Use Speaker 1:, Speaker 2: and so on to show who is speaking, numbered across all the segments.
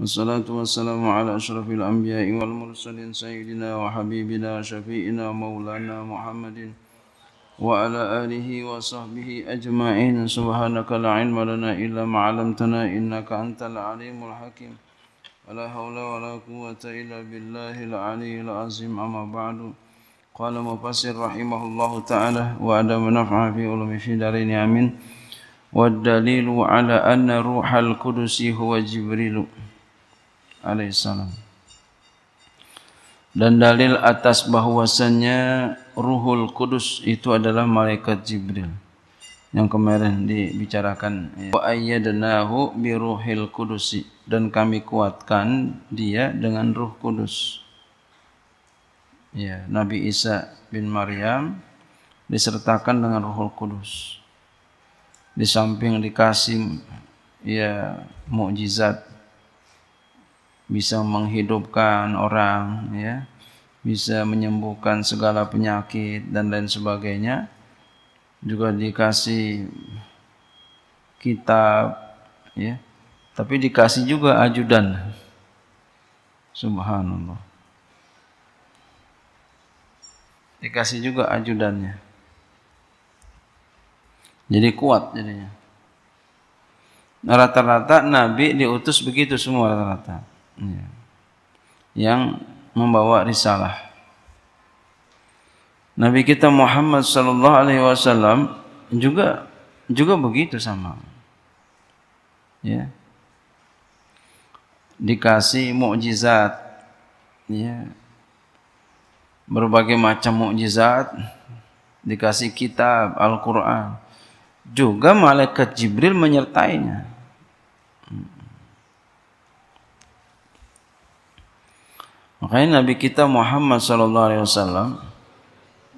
Speaker 1: والصلاة والسلام على أشرف الأنبياء والمرسلين سيدنا وحبيبنا شفيئنا مولانا محمد وعلى آله وصحبه أجمعين سبحانك لا علم لنا إلا ما علمتنا إنك أنت العليم الحكيم ولا حول ولا قوة إلا بالله العلي العظيم أما بعد قال مفسر رحمه الله تعالى وأدم نفع في علم في دارين آمين والدليل على أن روح القدس هو جبريل alaihissalam. Dan dalil atas bahwasannya Ruhul Kudus itu adalah malaikat Jibril yang kemarin dibicarakan. Wa ayyadnahu bi ruhil kudusi dan kami kuatkan dia dengan Ruh Kudus. Ya, Nabi Isa bin Maryam disertakan dengan Ruhul Kudus. Di samping dikasih ya mukjizat bisa menghidupkan orang ya bisa menyembuhkan segala penyakit dan lain sebagainya juga dikasih kitab ya tapi dikasih juga ajudan subhanallah dikasih juga ajudannya jadi kuat jadinya rata-rata nabi diutus begitu semua rata-rata Ya. yang membawa risalah. Nabi kita Muhammad sallallahu alaihi wasallam juga juga begitu sama. Ya. Dikasih mukjizat ya. Berbagai macam mukjizat dikasih kitab Al-Qur'an. Juga malaikat Jibril menyertainya. Makanya Nabi kita Muhammad Sallallahu Alaihi Wasallam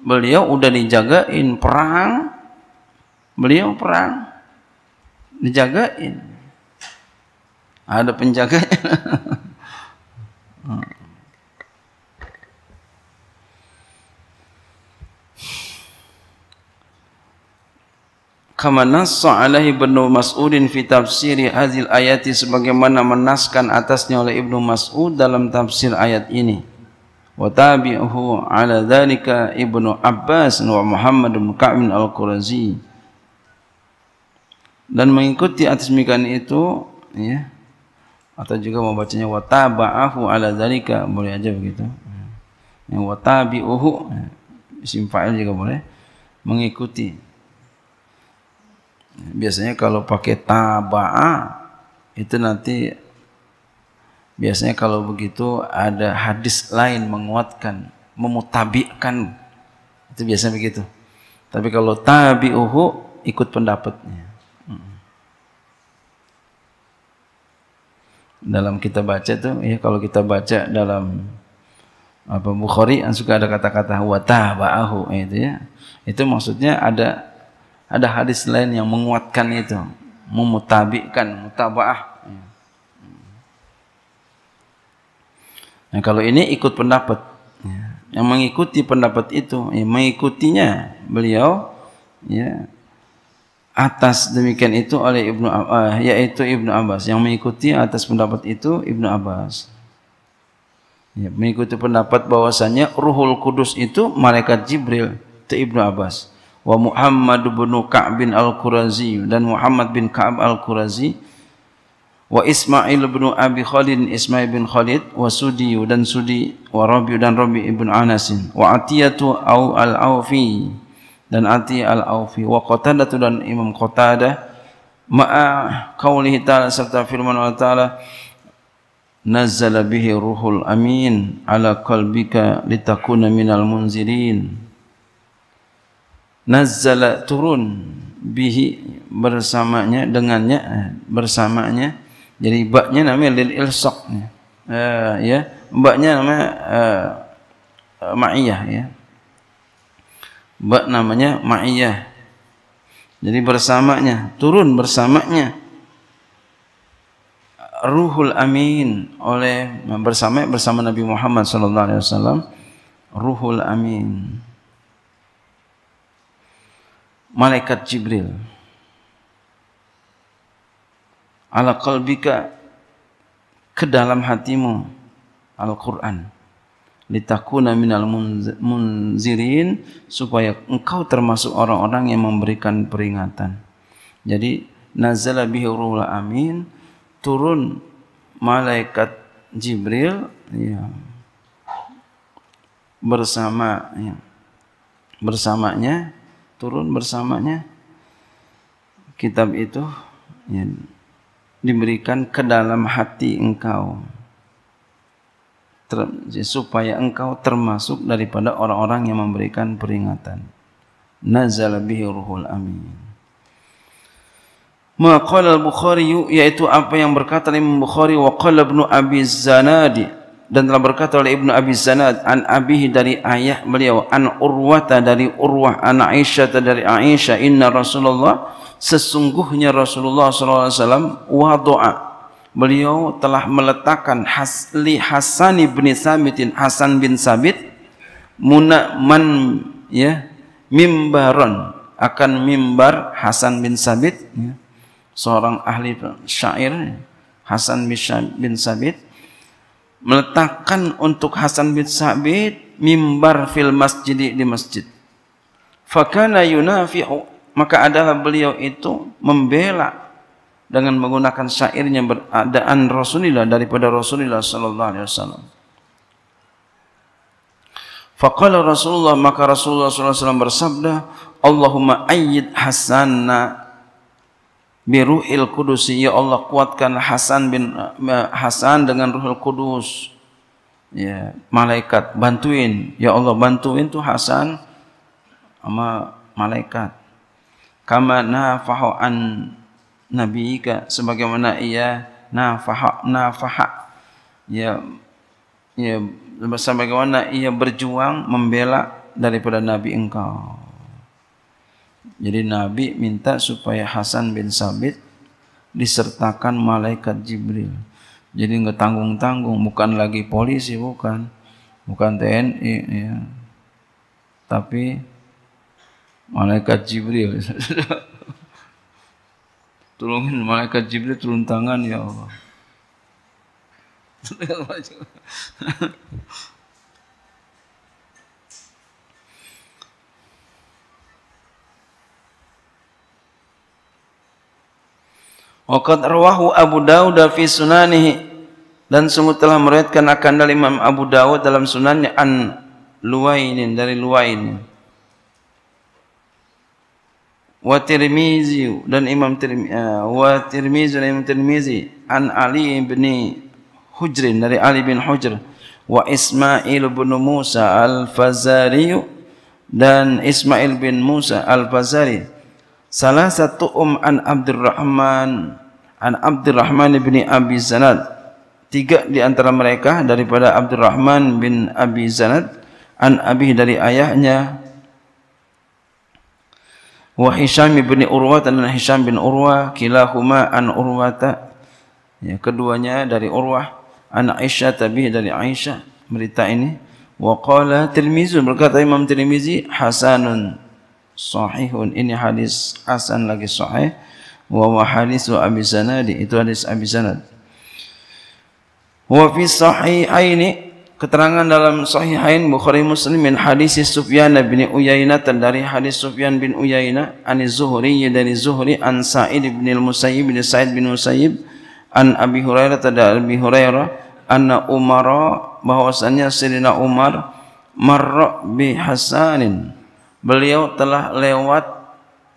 Speaker 1: beliau udah dijagain perang, beliau perang dijagain. Ada penjaga kama nassa alaihi ibnu mas'udin fi tafsiri hadhil ayati sebagaimana menaskan atasnya oleh ibnu mas'ud dalam tafsir ayat ini wa tabi'uhu ala dhalika ibnu abbas wa muhammad bin ka'b bin al-qurazi dan mengikuti atas mikan itu ya atau juga membacanya wa taba'ahu ala dhalika boleh aja begitu ya wa tabi'uhu ya, isim fa'il juga boleh mengikuti Biasanya kalau pakai taba'a itu nanti biasanya kalau begitu ada hadis lain menguatkan, memutabikan. Itu biasanya begitu. Tapi kalau tabi'uhu ikut pendapatnya. Hmm. Dalam kita baca itu, ya kalau kita baca dalam apa Bukhari suka ada kata-kata wa taba'ahu eh, itu ya. Itu maksudnya ada ada hadis lain yang menguatkan itu memutabikkan mutabaah nah, kalau ini ikut pendapat ya. yang mengikuti pendapat itu yang mengikutinya beliau ya atas demikian itu oleh Ibnu uh, yaitu Ibnu Abbas yang mengikuti atas pendapat itu Ibnu Abbas ya, mengikuti pendapat bahwasanya ruhul kudus itu malaikat Jibril itu Ibnu Abbas wa Muhammad bin Ka'ab bin Al-Qurazi dan Muhammad bin Ka'ab Al-Qurazi wa Ismail bin Abi Khalid Ismail bin Khalid wa Sudi dan Sudi wa Rabi dan Rabi ibn Anasin wa Atiyatu au Al-Aufi dan Ati Al-Aufi wa Qatadah dan Imam Qatadah ma'a qaulihi ta'ala serta firman Allah ta'ala nazzala bihi ruhul amin ala qalbika litakuna minal munzirin nazzala turun bihi bersamanya dengannya eh, bersamanya jadi baknya namanya lil ilsaq ya ya baknya namanya uh, eh, ma'iyah ya bak namanya ma'iyah jadi bersamanya turun bersamanya ruhul amin oleh bersama bersama Nabi Muhammad sallallahu alaihi wasallam ruhul amin malaikat Jibril ala qalbika ke dalam hatimu Al-Quran litakuna minal munzirin supaya engkau termasuk orang-orang yang memberikan peringatan jadi nazala bihi ruhul amin turun malaikat Jibril ya, bersama ya, bersamanya turun bersamanya kitab itu ya, diberikan ke dalam hati engkau ter, ya, supaya engkau termasuk daripada orang-orang yang memberikan peringatan nazal bihi ruhul amin Maqala al-Bukhari yaitu apa yang berkata Imam Bukhari wa qala Ibnu Abi Zanadi dan telah berkata oleh Ibnu Abi Zanad an abihi dari ayah beliau an urwata dari urwah an aisyah dari aisyah inna rasulullah sesungguhnya rasulullah sallallahu alaihi wasallam wadoa beliau telah meletakkan hasli hasan bin samitin hasan bin sabit munaman ya mimbaron akan mimbar hasan bin sabit ya, seorang ahli syair hasan bin sabit meletakkan untuk Hasan bin Sabit mimbar fil masjid di masjid. Fakana yunafi'u maka adalah beliau itu membela dengan menggunakan syairnya beradaan Rasulullah daripada Rasulullah sallallahu alaihi wasallam. Faqala Rasulullah maka Rasulullah sallallahu alaihi wasallam bersabda, "Allahumma ayyid Hasanna biruhil kudus ya Allah kuatkan Hasan bin eh, Hasan dengan ruhul kudus ya malaikat bantuin ya Allah bantuin tu Hasan sama malaikat kama nafahu an nabiyika sebagaimana ia nafaha nafaha ya ya sebagaimana ia berjuang membela daripada nabi engkau Jadi Nabi minta supaya Hasan bin Sabit disertakan malaikat Jibril. Jadi nggak tanggung-tanggung, bukan lagi polisi, bukan, bukan TNI, ya. tapi malaikat Jibril. Tolongin malaikat Jibril turun tangan ya Allah. Waqad rawahu Abu Dawud fi sunanihi dan sungguh telah meriwayatkan akan dari Imam Abu Dawud dalam sunannya an Luwainin dari Luwain. Wa Tirmizi dan Imam Tirmizi eh, wa Tirmizi dan Imam Tirmizi an Ali bin Hujr dari Ali bin Hujr wa Ismail bin Musa al-Fazari dan Ismail bin Musa al-Fazari salah satu um an Abdurrahman an Abdurrahman bin Abi Zanad tiga di antara mereka daripada Abdurrahman bin Abi Zanad an Abi dari ayahnya wa Hisham bin Urwah dan Hisham bin Urwah kilahuma an Urwata ya keduanya dari Urwah an Aisyah tabi dari Aisyah berita ini wa qala Tirmizi berkata Imam Tirmizi hasanun sahihun ini hadis asan lagi sahih wa wa hadis abi sanad itu hadis abi sanad wa fi sahihaini keterangan dalam sahihain bukhari muslimin hadis sufyan bin uyainah dari hadis sufyan bin uyainah an zuhri dari zuhri an sa'id bin al musayyib bin sa'id bin musayyib an abi hurairah dari abi hurairah anna umara bahwasanya sirina umar marra bi hasanin beliau telah lewat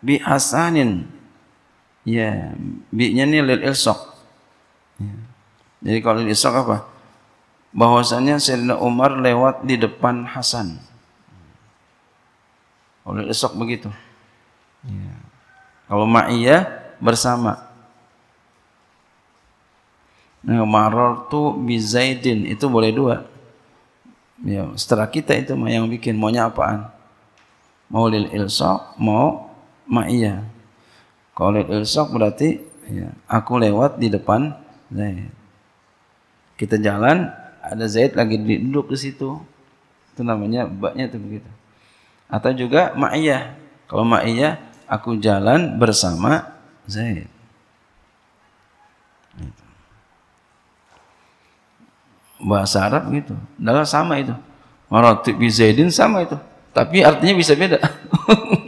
Speaker 1: Hasanin, ya bi-nya ini lil ilsaq ya. jadi kalau lil ilsaq apa bahwasanya Sayyidina Umar lewat di depan Hasan kalau lil ilsaq begitu ya. kalau ma'iyah bersama Nah, maror tu Zaidin itu boleh dua. Ya, setelah kita itu yang bikin maunya apaan? mau lil ilsaq mau ma'iyah kalau lil ilsaq berarti ya, aku lewat di depan Zaid kita jalan ada Zaid lagi duduk di situ itu namanya baknya itu begitu atau juga ma'iyah kalau ma'iyah aku jalan bersama Zaid gitu. bahasa Arab gitu. Dalam sama itu. Maratib bi Zaidin sama itu. Tapi artinya bisa beda. Wahwa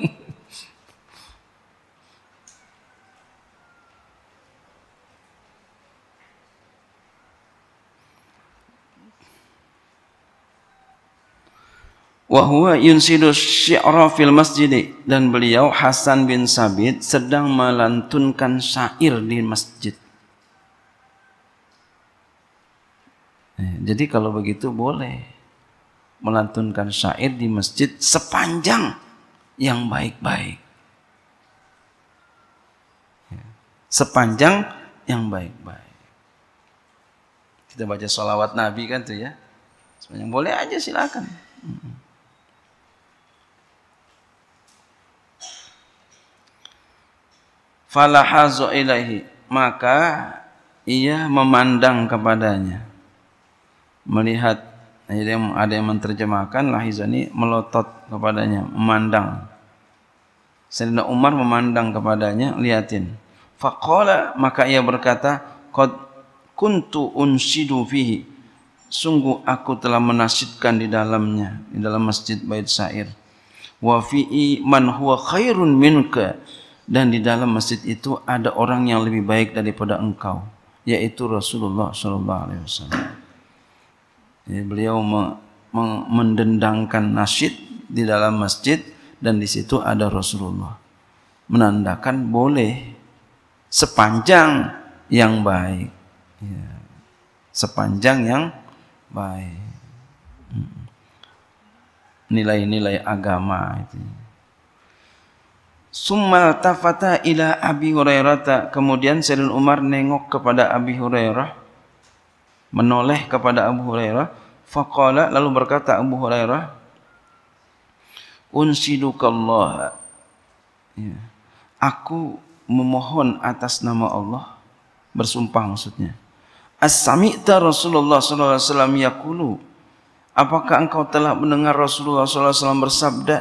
Speaker 1: yunsidu syi'ra fil masjid dan beliau Hasan bin Sabit sedang melantunkan syair di masjid. Eh, jadi kalau begitu boleh melantunkan syair di masjid sepanjang yang baik-baik. Ya. Sepanjang yang baik-baik. Kita baca sholawat Nabi kan tuh ya. Sepanjang boleh aja silakan. Falahazo ilahi. Maka ia memandang kepadanya. Melihat Jadi ada yang menerjemahkan Lahizani melotot kepadanya, memandang. Sayyidina Umar memandang kepadanya, lihatin. Fakola maka ia berkata, Qad kuntu unsidu fihi. Sungguh aku telah menasidkan di dalamnya, di dalam masjid Bait Sa'ir. Wa fi'i man huwa khairun minka. Dan di dalam masjid itu ada orang yang lebih baik daripada engkau. Yaitu Rasulullah Shallallahu Alaihi Wasallam. Jadi beliau mendendangkan nasyid di dalam masjid dan di situ ada Rasulullah. Menandakan boleh sepanjang yang baik. Ya. Sepanjang yang baik. Hmm. Nilai-nilai agama itu. Summa tafata ila Abi Hurairah. Kemudian Sayyidina Umar nengok kepada Abi Hurairah. menoleh kepada Abu Hurairah faqala lalu berkata Abu Hurairah unsidukallah ya. aku memohon atas nama Allah bersumpah maksudnya as-sami'ta Rasulullah sallallahu alaihi wasallam yaqulu apakah engkau telah mendengar Rasulullah sallallahu alaihi wasallam bersabda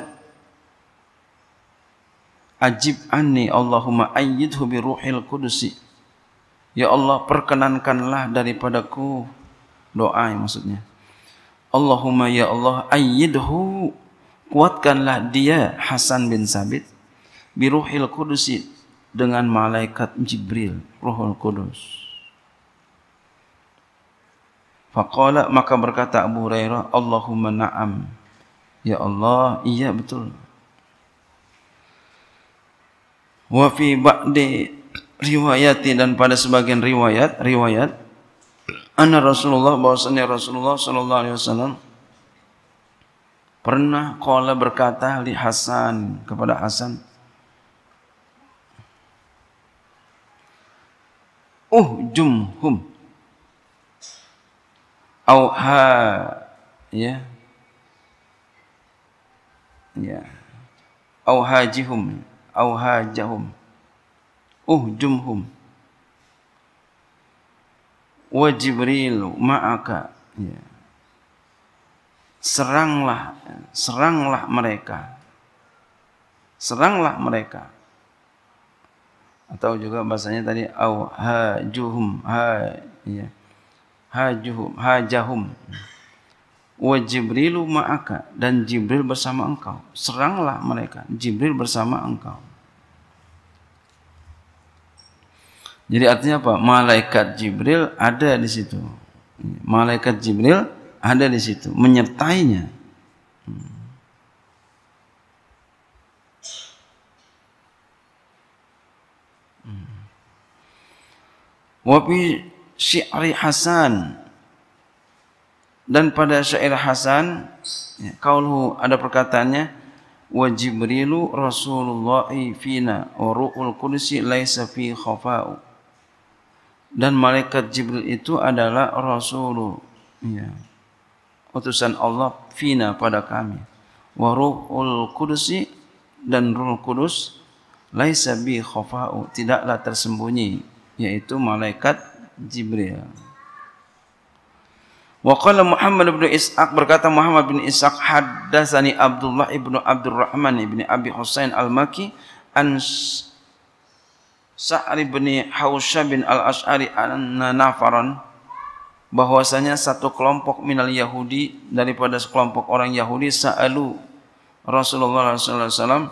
Speaker 1: ajib anni Allahumma ayyidhu bi ruhil qudusi Ya Allah perkenankanlah daripadaku doa yang maksudnya. Allahumma ya Allah ayyidhu kuatkanlah dia Hasan bin Sabit biruhil kudus dengan malaikat Jibril ruhul kudus. Faqala maka berkata Abu Hurairah Allahumma na'am. Ya Allah, iya betul. Wa fi ba'di riwayati dan pada sebagian riwayat riwayat anna Rasulullah bahwasanya Rasulullah sallallahu alaihi wasallam pernah qala berkata li Hasan kepada Hasan uhjumhum au ha ya ya au hajihum au hajahum uhdumhum wa Jibril ma'aka ya. seranglah seranglah mereka seranglah mereka atau juga bahasanya tadi au hajuhum ha ya hajuhum hajahum wa jibril ma'aka dan jibril bersama engkau seranglah mereka jibril bersama engkau Jadi artinya apa? Malaikat Jibril ada di situ. Malaikat Jibril ada di situ, menyertainya. Hmm. Wabi syi'ri Hasan dan pada syair Hasan ya, ada perkataannya wa Jibrilu Rasulullah fina wa ru'ul qudsi laisa fi khafa'u dan malaikat Jibril itu adalah rasul ya utusan Allah fina pada kami wa ruhul qudusi dan ruhul Kudus laisa bi khafa'u tidaklah tersembunyi yaitu malaikat Jibril Wa qala Muhammad bin Ishaq berkata Muhammad bin Ishaq haddatsani Abdullah ibnu Abdurrahman ibni Abi Husain Al-Maki Sa'ri bin Hausha bin Al-Ash'ari An-Nafaran bahwasanya satu kelompok minal Yahudi daripada sekelompok orang Yahudi sa'alu Rasulullah sallallahu alaihi wasallam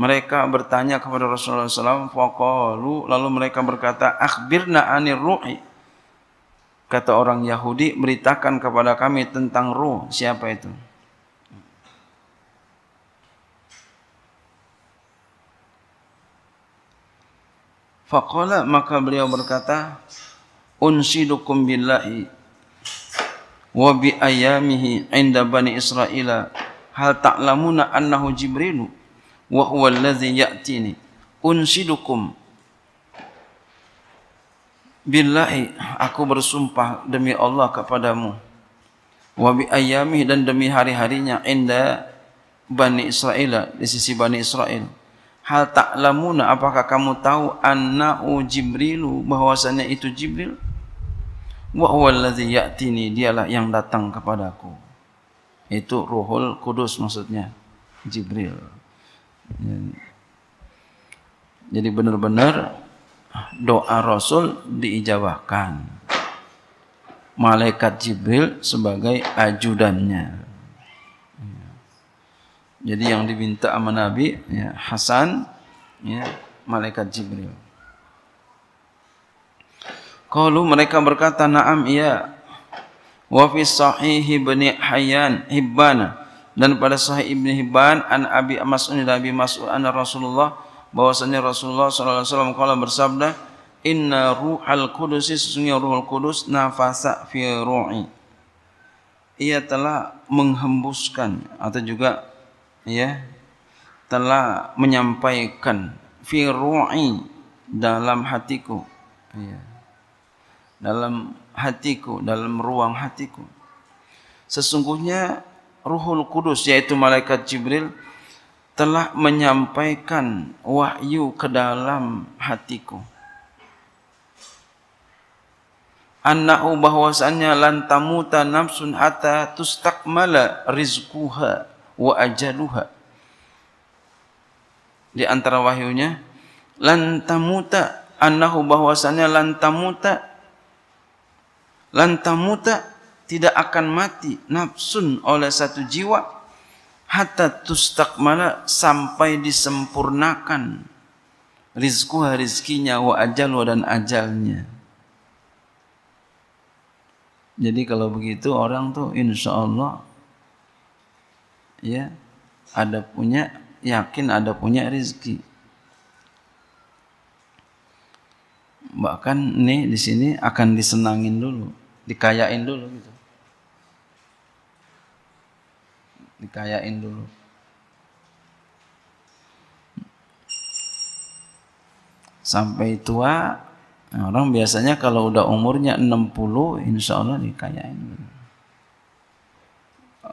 Speaker 1: mereka bertanya kepada Rasulullah sallallahu alaihi wasallam faqalu lalu mereka berkata akhbirna anir ruhi kata orang Yahudi beritakan kepada kami tentang ruh siapa itu Faqala maka beliau berkata unsidukum billahi wa bi ayamihi anda bani Israel, hal ta'lamuna annahu jibril wa huwa allazi ya'tini unsidukum billahi aku bersumpah demi Allah kepadamu wabi bi ayamihi dan demi hari-harinya anda bani Israel, di sisi bani Israel hal taklamuna, apakah kamu tahu anna'u jibrilu bahwasanya itu jibril wa huwa allazi ya'tini dialah yang datang kepadaku itu ruhul kudus maksudnya jibril jadi benar-benar doa rasul diijabahkan malaikat jibril sebagai ajudannya jadi yang diminta sama Nabi ya, Hasan ya, Malaikat Jibril Kalau mereka berkata Naam iya Wafis sahih ibn Hayyan Hibban dan pada sahih Ibn Hibban an Abi Mas'ud dan Abi Mas'ud an Rasulullah bahwasanya Rasulullah sallallahu alaihi wasallam qala bersabda inna ruhal qudus sesungguhnya ruhul kudus nafasa fi ru'i ia telah menghembuskan atau juga ya telah menyampaikan firu'i dalam hatiku ya dalam hatiku dalam ruang hatiku sesungguhnya ruhul kudus yaitu malaikat jibril telah menyampaikan wahyu ke dalam hatiku annahu bahwasanya lan tamuta nafsun hatta tustakmala rizquha wa ajaluha. Di antara wahyunya, lantamuta annahu bahwasannya lantamuta lantamuta tidak akan mati nafsun oleh satu jiwa hatta tustakmala sampai disempurnakan rizquha rizkinya wa ajalwa dan ajalnya. Jadi kalau begitu orang tuh insyaallah Allah ya ada punya yakin ada punya rezeki bahkan nih di sini akan disenangin dulu dikayain dulu gitu dikayain dulu sampai tua orang biasanya kalau udah umurnya 60 insya Allah dikayain dulu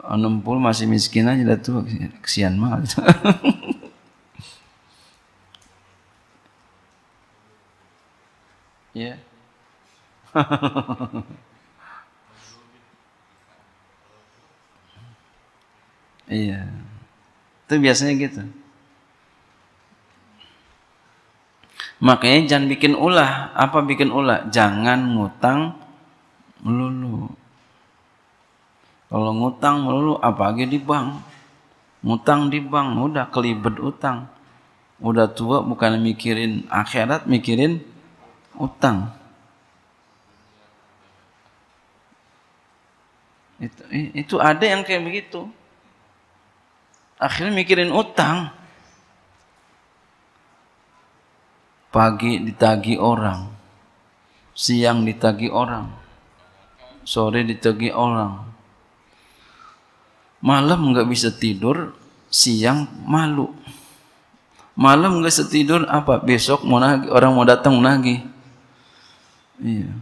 Speaker 1: 60 masih miskin aja dah tuh kesian mal ya. Iya. Itu biasanya gitu. Makanya jangan bikin ulah. Apa bikin ulah? Jangan ngutang melulu. Kalau ngutang melulu apa lagi di bank. Ngutang di bank udah kelibet utang. Udah tua bukan mikirin akhirat, mikirin utang. Itu, itu ada yang kayak begitu. Akhirnya mikirin utang. Pagi ditagi orang. Siang ditagi orang. Sore ditagi orang malam nggak bisa tidur siang malu malam nggak bisa tidur apa besok mau nagi, orang mau datang lagi iya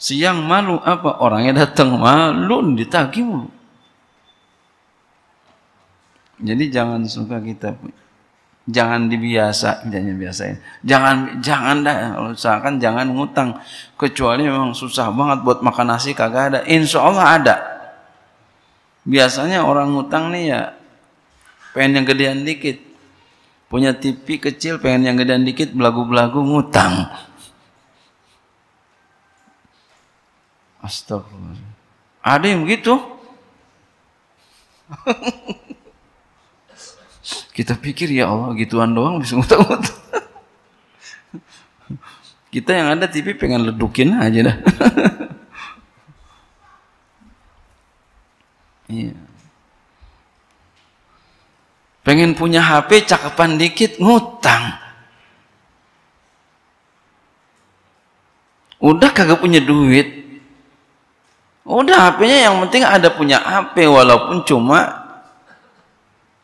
Speaker 1: siang malu apa orangnya datang malu ditagih mulu jadi jangan suka kita jangan dibiasa, jangan biasain. Jangan jangan dah usahakan jangan ngutang kecuali memang susah banget buat makan nasi kagak ada. Insya Allah ada biasanya orang ngutang nih ya pengen yang gedean dikit punya TV kecil pengen yang gedean dikit belagu-belagu ngutang astagfirullah ada yang begitu kita pikir ya Allah gituan doang bisa ngutang-ngutang kita yang ada TV pengen ledukin aja dah Iya. Pengen punya HP cakepan dikit ngutang. Udah kagak punya duit. Udah HP-nya yang penting ada punya HP walaupun cuma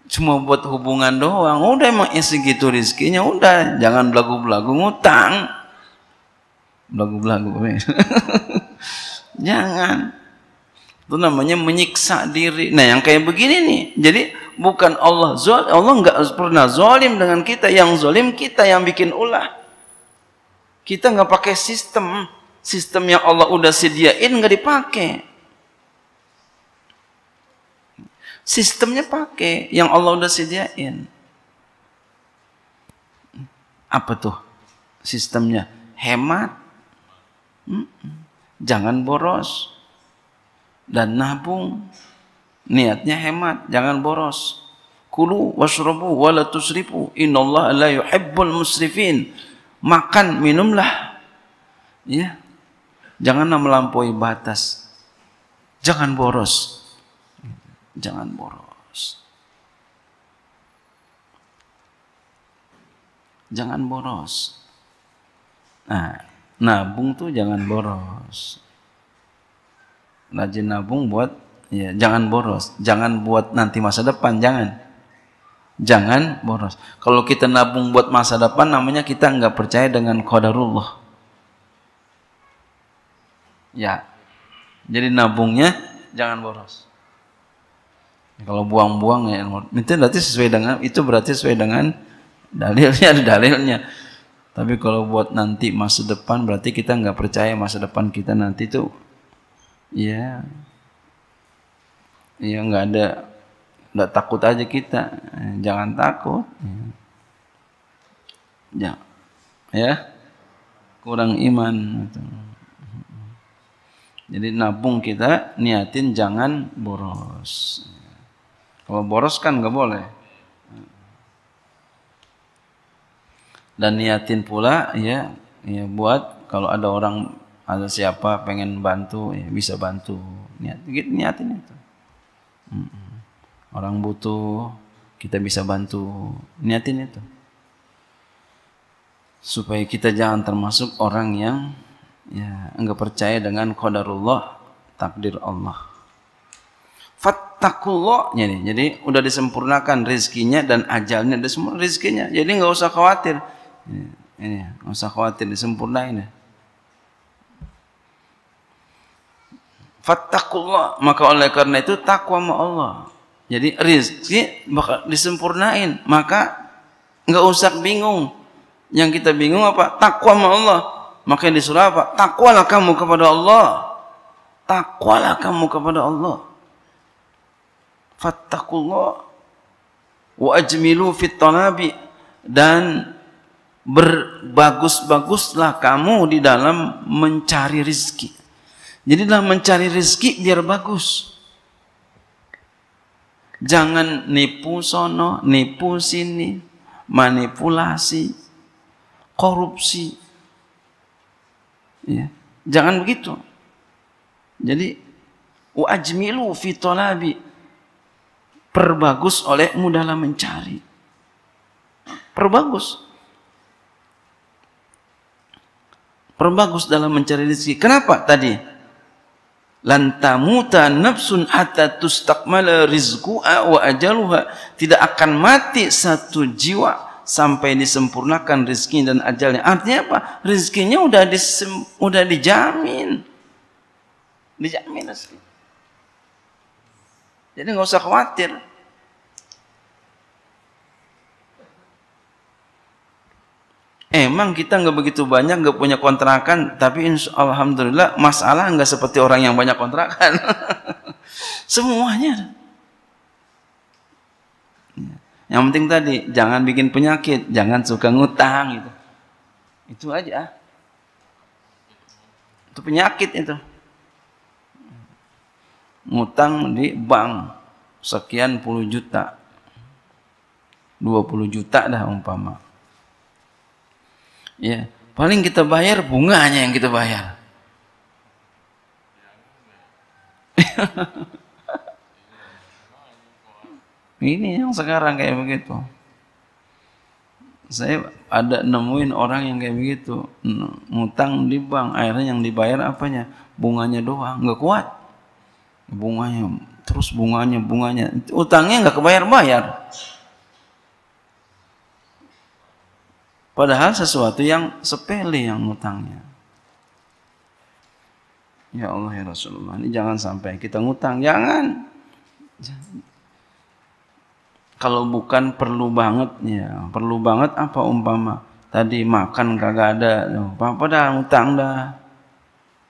Speaker 1: cuma buat hubungan doang. Udah emang gitu rizkinya, udah jangan belagu-belagu ngutang. Belagu-belagu. jangan. Itu namanya menyiksa diri. Nah, yang kayak begini nih. Jadi bukan Allah zalim, Allah nggak pernah zalim dengan kita. Yang zalim kita yang bikin ulah. Kita nggak pakai sistem. Sistem yang Allah udah sediain nggak dipakai. Sistemnya pakai yang Allah udah sediain. Apa tuh sistemnya? Hemat. Hmm. Jangan boros dan nabung niatnya hemat jangan boros kulu wasrubu wala tusrifu innallaha la yuhibbul musrifin makan minumlah ya janganlah melampaui batas jangan boros jangan boros jangan boros nah nabung tuh jangan boros rajin nabung buat ya jangan boros jangan buat nanti masa depan jangan jangan boros kalau kita nabung buat masa depan namanya kita nggak percaya dengan qadarullah ya jadi nabungnya jangan boros kalau buang-buang ya itu berarti sesuai dengan itu berarti sesuai dengan dalilnya dalilnya tapi kalau buat nanti masa depan berarti kita nggak percaya masa depan kita nanti tuh ya ya nggak ada nggak takut aja kita jangan takut ya ya kurang iman jadi nabung kita niatin jangan boros kalau boros kan nggak boleh dan niatin pula ya ya buat kalau ada orang atau siapa pengen bantu ya bisa bantu niat gitu, niatin itu hmm. orang butuh kita bisa bantu niatin itu supaya kita jangan termasuk orang yang ya enggak percaya dengan qadarullah takdir Allah fattakullahnya nih. Jadi udah disempurnakan rezekinya dan ajalnya, udah semua rezekinya. Jadi nggak usah khawatir. Ini, nggak usah khawatir disempurnain ya. Fattakullah. Maka oleh karena itu takwa sama Allah. Jadi rizki bakal disempurnain. Maka nggak usah bingung. Yang kita bingung apa? Takwa sama Allah. Makanya disuruh apa? Takwalah kamu kepada Allah. Takwalah kamu kepada Allah. Fattakullah. Wa ajmilu fit talabi. Dan berbagus-baguslah kamu di dalam mencari rizki. Jadi dalam mencari rezeki biar bagus. Jangan nipu sono, nipu sini, manipulasi, korupsi. Ya. Jangan begitu. Jadi wajmilu fitolabi, perbagus olehmu dalam mencari. Perbagus. Perbagus dalam mencari rezeki. Kenapa tadi? lantamuta nafsun hatta tustakmala rizqua wa ajaluha tidak akan mati satu jiwa sampai disempurnakan rizki dan ajalnya. Artinya apa? Rizkinya sudah sudah dijamin. Dijamin rizki. Jadi enggak usah khawatir. Emang kita nggak begitu banyak, nggak punya kontrakan, tapi insya Allah alhamdulillah masalah nggak seperti orang yang banyak kontrakan. Semuanya. Ya. Yang penting tadi jangan bikin penyakit, jangan suka ngutang itu Itu aja. Itu penyakit itu. Ngutang di bank sekian puluh juta. dua puluh juta dah umpama Ya, paling kita bayar bunganya yang kita bayar. Ini yang sekarang kayak begitu. Saya ada nemuin orang yang kayak begitu, ngutang di bank, akhirnya yang dibayar apanya? Bunganya doang, nggak kuat. Bunganya, terus bunganya, bunganya. Utangnya nggak kebayar-bayar. Padahal sesuatu yang sepele yang ngutangnya. Ya Allah ya Rasulullah, ini jangan sampai kita ngutang, jangan. Kalau bukan perlu banget ya, perlu banget apa umpama tadi makan kagak ada, apa-apa ya, dah ngutang dah.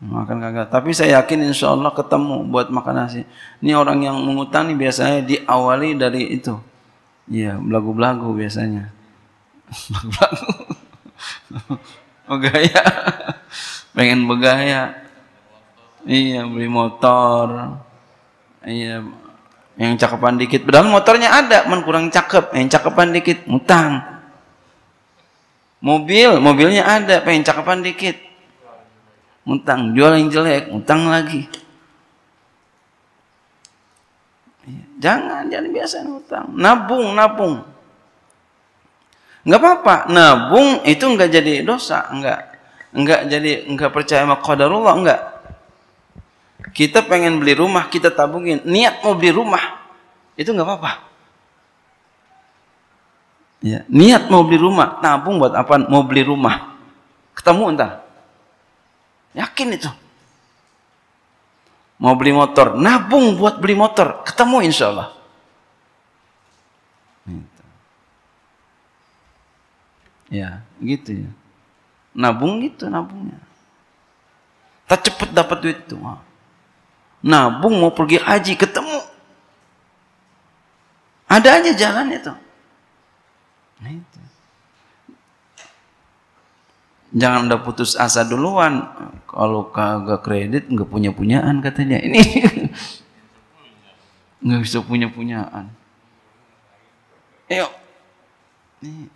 Speaker 1: Makan kagak. Tapi saya yakin insya Allah ketemu buat makan nasi. Ini orang yang mengutang nih biasanya diawali dari itu. Ya, belagu-belagu biasanya bergaya, Pengen bergaya, Iya, beli motor. Iya, yang cakepan dikit. Padahal motornya ada, men kurang cakep. Yang cakepan dikit, utang. Mobil, mobilnya ada, pengen cakepan dikit. Utang, jual yang jelek, utang lagi. Iya, jangan, jangan biasa utang. Nabung, nabung nggak apa-apa nabung itu nggak jadi dosa nggak nggak jadi nggak percaya sama qadarullah nggak kita pengen beli rumah kita tabungin niat mau beli rumah itu nggak apa-apa ya niat mau beli rumah nabung buat apa mau beli rumah ketemu entah yakin itu mau beli motor nabung buat beli motor ketemu insya Allah Ya, gitu ya. Nabung gitu nabungnya. Tak cepat dapat duit itu. Ah. Nabung mau pergi haji ketemu. Ada aja jalan itu. Nah, itu. Jangan udah putus asa duluan. Kalau kagak kredit nggak punya punyaan katanya. Ini nggak bisa punya punyaan. Ayo. Nih.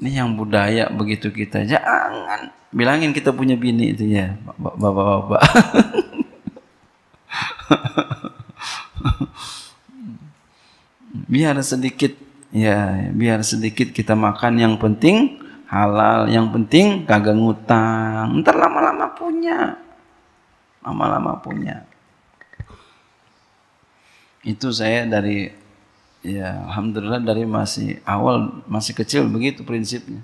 Speaker 1: Ini yang budaya begitu kita jangan bilangin kita punya bini itu ya, bapak-bapak. biar sedikit ya, biar sedikit kita makan yang penting halal, yang penting kagak ngutang. Ntar lama-lama punya. Lama-lama punya. Itu saya dari Ya, alhamdulillah dari masih awal masih kecil begitu prinsipnya.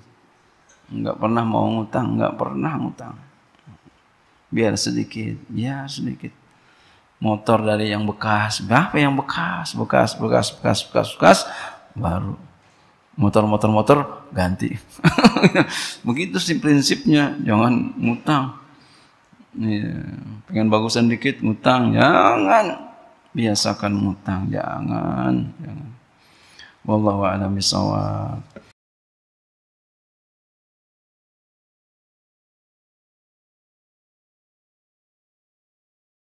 Speaker 1: Enggak pernah mau ngutang, enggak pernah ngutang. Biar sedikit, ya sedikit. Motor dari yang bekas, berapa yang bekas, bekas, bekas, bekas, bekas, bekas, baru motor-motor-motor ganti. begitu sih prinsipnya, jangan ngutang. Ya, pengen bagusan dikit ngutang, jangan ya, biasakan ngutang jangan jangan wallahu a'lam bishawab